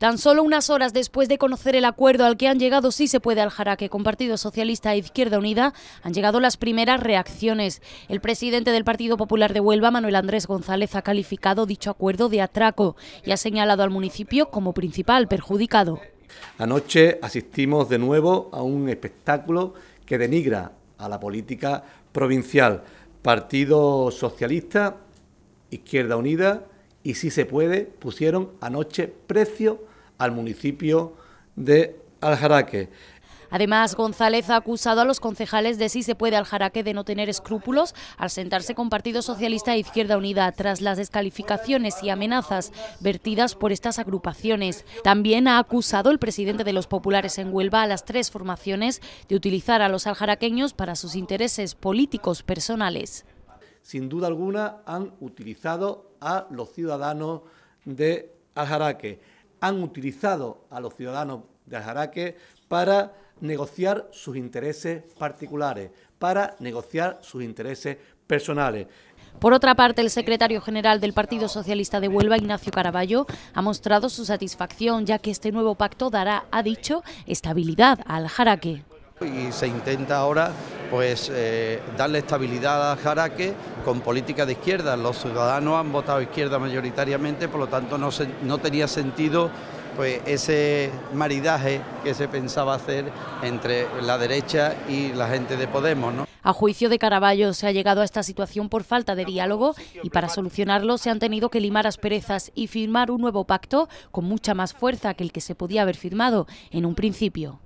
Tan solo unas horas después de conocer el acuerdo al que han llegado sí se puede al jaraque con Partido Socialista e Izquierda Unida, han llegado las primeras reacciones. El presidente del Partido Popular de Huelva, Manuel Andrés González, ha calificado dicho acuerdo de atraco y ha señalado al municipio como principal perjudicado. Anoche asistimos de nuevo a un espectáculo que denigra a la política provincial. Partido Socialista, Izquierda Unida y si se puede pusieron anoche precio al municipio de Aljaraque. Además, González ha acusado a los concejales de Si se puede Aljaraque... de no tener escrúpulos al sentarse con Partido Socialista e Izquierda Unida tras las descalificaciones y amenazas vertidas por estas agrupaciones. También ha acusado el presidente de los populares en Huelva a las tres formaciones de utilizar a los aljaraqueños para sus intereses políticos personales. Sin duda alguna han utilizado a los ciudadanos de Aljaraque han utilizado a los ciudadanos de Aljaraque para negociar sus intereses particulares, para negociar sus intereses personales. Por otra parte, el secretario general del Partido Socialista de Huelva, Ignacio Caraballo, ha mostrado su satisfacción ya que este nuevo pacto dará, ha dicho, estabilidad al jaraque. Y se intenta ahora pues eh, darle estabilidad a Jaraque con política de izquierda. Los ciudadanos han votado izquierda mayoritariamente, por lo tanto no, tenía sentido pues, ese maridaje que se pensaba hacer entre la derecha y la gente de Podemos. A juicio de Caraballo se ha llegado a esta situación por falta de diálogo y para solucionarlo se han tenido que limar asperezas y firmar un nuevo pacto con mucha más fuerza que el que se podía haber firmado en un principio.